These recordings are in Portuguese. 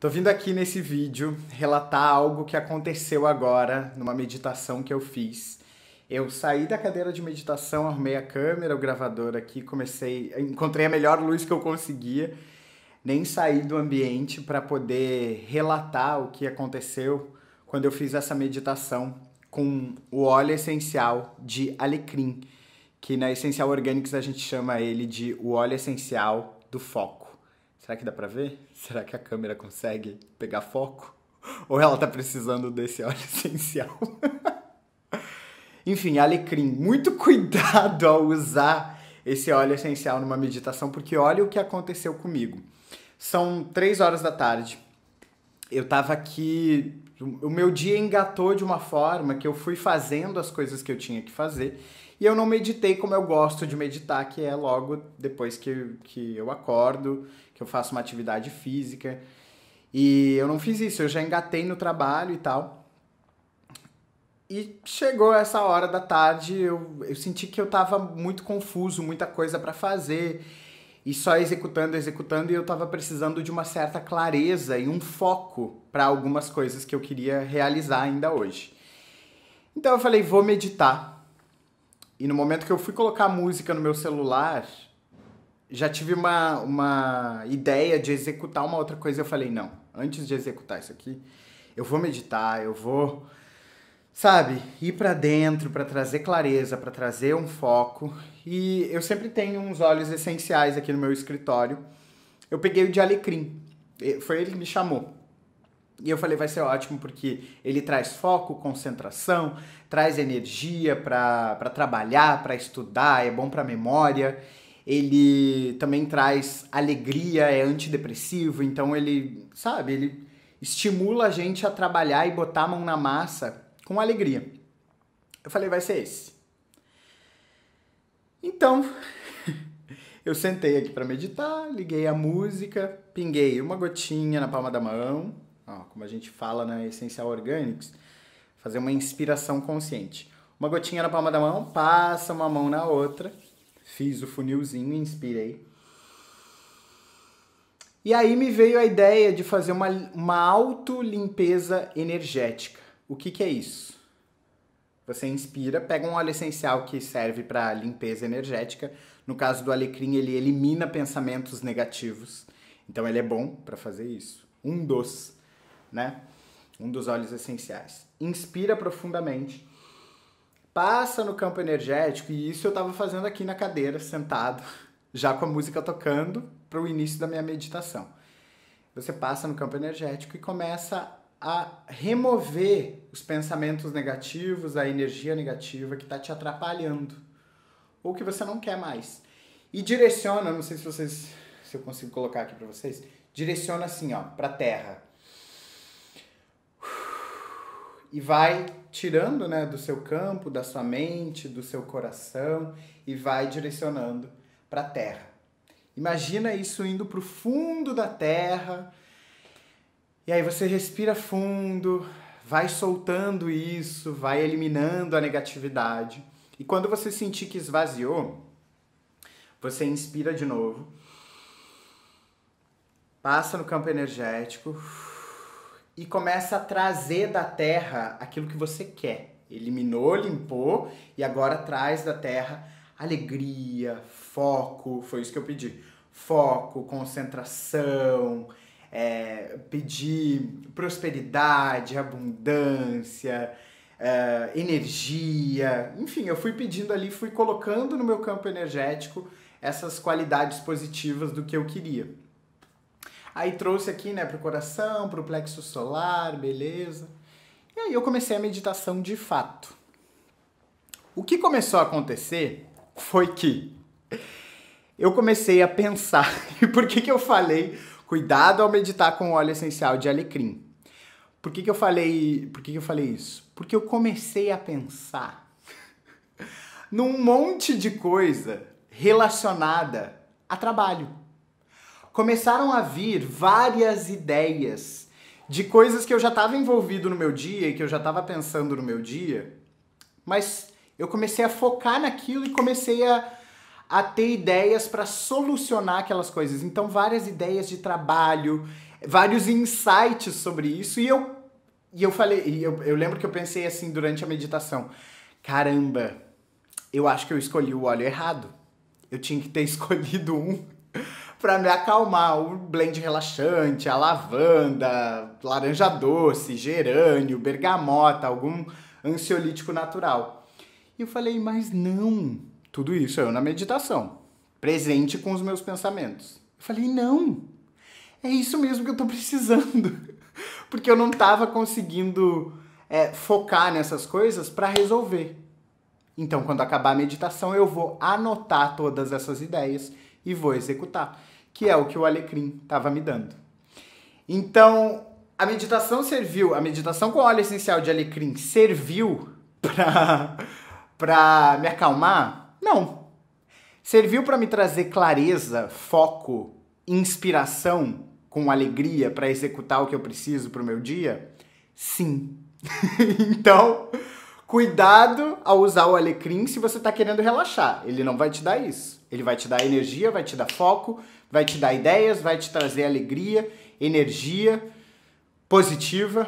Tô vindo aqui nesse vídeo relatar algo que aconteceu agora numa meditação que eu fiz. Eu saí da cadeira de meditação, arrumei a câmera, o gravador aqui, comecei, encontrei a melhor luz que eu conseguia, nem saí do ambiente para poder relatar o que aconteceu quando eu fiz essa meditação com o óleo essencial de alecrim, que na Essencial Organics a gente chama ele de o óleo essencial do foco. Será que dá pra ver? Será que a câmera consegue pegar foco? Ou ela tá precisando desse óleo essencial? Enfim, alecrim, muito cuidado ao usar esse óleo essencial numa meditação, porque olha o que aconteceu comigo. São três horas da tarde. Eu tava aqui. O meu dia engatou de uma forma que eu fui fazendo as coisas que eu tinha que fazer e eu não meditei como eu gosto de meditar, que é logo depois que, que eu acordo, que eu faço uma atividade física. E eu não fiz isso, eu já engatei no trabalho e tal. E chegou essa hora da tarde, eu, eu senti que eu tava muito confuso, muita coisa para fazer, e só executando, executando, e eu tava precisando de uma certa clareza e um foco para algumas coisas que eu queria realizar ainda hoje. Então eu falei, vou meditar. E no momento que eu fui colocar a música no meu celular, já tive uma, uma ideia de executar uma outra coisa. Eu falei, não, antes de executar isso aqui, eu vou meditar, eu vou, sabe, ir para dentro para trazer clareza, para trazer um foco. E eu sempre tenho uns olhos essenciais aqui no meu escritório. Eu peguei o de alecrim. Foi ele que me chamou. E eu falei, vai ser ótimo porque ele traz foco, concentração, traz energia para trabalhar, para estudar, é bom para memória. Ele também traz alegria, é antidepressivo, então ele, sabe, ele estimula a gente a trabalhar e botar a mão na massa com alegria. Eu falei, vai ser esse. Então, eu sentei aqui para meditar, liguei a música, pinguei uma gotinha na palma da mão ó, como a gente fala na Essencial orgânicos fazer uma inspiração consciente. Uma gotinha na palma da mão, passa uma mão na outra, fiz o funilzinho, inspirei. E aí me veio a ideia de fazer uma, uma auto-limpeza energética. O que, que é isso? Você inspira, pega um óleo essencial que serve para limpeza energética. No caso do alecrim, ele elimina pensamentos negativos. Então ele é bom para fazer isso. Um dos né? Um dos óleos essenciais. Inspira profundamente. Passa no campo energético, e isso eu estava fazendo aqui na cadeira, sentado, já com a música tocando, para o início da minha meditação. Você passa no campo energético e começa a remover os pensamentos negativos, a energia negativa que está te atrapalhando ou que você não quer mais. E direciona, não sei se vocês, se eu consigo colocar aqui para vocês, direciona assim, ó, para terra e vai tirando né, do seu campo, da sua mente, do seu coração e vai direcionando para a terra. Imagina isso indo para o fundo da terra. E aí você respira fundo, vai soltando isso, vai eliminando a negatividade. E quando você sentir que esvaziou, você inspira de novo. Passa no campo energético e começa a trazer da terra aquilo que você quer. Eliminou, limpou e agora traz da terra alegria, foco, foi isso que eu pedi. Foco, concentração, é, pedir prosperidade, abundância, é, energia. Enfim, eu fui pedindo ali, fui colocando no meu campo energético essas qualidades positivas do que eu queria. Aí trouxe aqui, né, pro coração, pro plexo solar, beleza. E aí eu comecei a meditação de fato. O que começou a acontecer foi que eu comecei a pensar. E por que, que eu falei cuidado ao meditar com óleo essencial de alecrim? Por que, que eu falei. Por que, que eu falei isso? Porque eu comecei a pensar num monte de coisa relacionada a trabalho começaram a vir várias ideias de coisas que eu já estava envolvido no meu dia e que eu já estava pensando no meu dia, mas eu comecei a focar naquilo e comecei a, a ter ideias para solucionar aquelas coisas. Então, várias ideias de trabalho, vários insights sobre isso. E eu, e eu falei, e eu, eu lembro que eu pensei assim durante a meditação: caramba, eu acho que eu escolhi o óleo errado. Eu tinha que ter escolhido um para me acalmar. O blend relaxante, a lavanda, laranja doce, gerânio, bergamota, algum ansiolítico natural. E eu falei, mas não, tudo isso eu na meditação, presente com os meus pensamentos. Eu falei, não, é isso mesmo que eu tô precisando. Porque eu não tava conseguindo é, focar nessas coisas para resolver. Então, quando acabar a meditação, eu vou anotar todas essas ideias e vou executar, que é o que o alecrim estava me dando. Então, a meditação serviu, a meditação com óleo essencial de alecrim serviu para para me acalmar? Não. Serviu para me trazer clareza, foco, inspiração, com alegria para executar o que eu preciso para o meu dia? Sim. então, Cuidado ao usar o alecrim se você está querendo relaxar. Ele não vai te dar isso. Ele vai te dar energia, vai te dar foco, vai te dar ideias, vai te trazer alegria, energia positiva.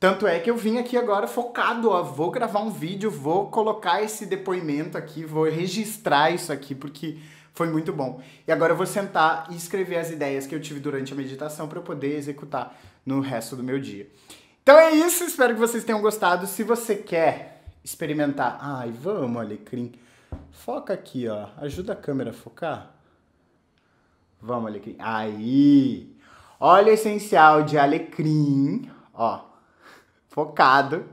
Tanto é que eu vim aqui agora focado, ó, vou gravar um vídeo, vou colocar esse depoimento aqui, vou registrar isso aqui porque foi muito bom. E agora eu vou sentar e escrever as ideias que eu tive durante a meditação para eu poder executar no resto do meu dia. Então é isso, espero que vocês tenham gostado. Se você quer experimentar... Ai, vamos, Alecrim. Foca aqui, ó. Ajuda a câmera a focar. Vamos, Alecrim. Aí! Óleo essencial de alecrim, ó. Focado.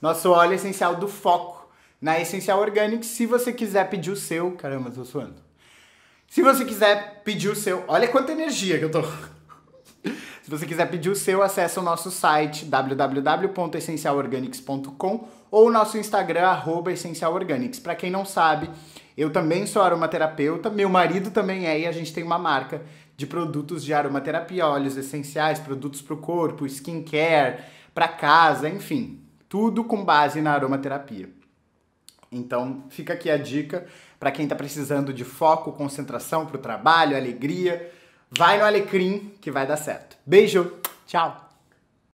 Nosso óleo essencial do foco na Essencial Organic. Se você quiser pedir o seu... Caramba, tô suando. Se você quiser pedir o seu... Olha quanta energia que eu tô... Se você quiser pedir o seu, acesse o nosso site www.essencialorganics.com ou o nosso Instagram, arroba essencialorganics. Para quem não sabe, eu também sou aromaterapeuta, meu marido também é e a gente tem uma marca de produtos de aromaterapia, óleos essenciais, produtos para o corpo, skincare, para casa, enfim, tudo com base na aromaterapia. Então, fica aqui a dica para quem está precisando de foco, concentração para o trabalho, alegria Vai no Alecrim que vai dar certo. Beijo, tchau!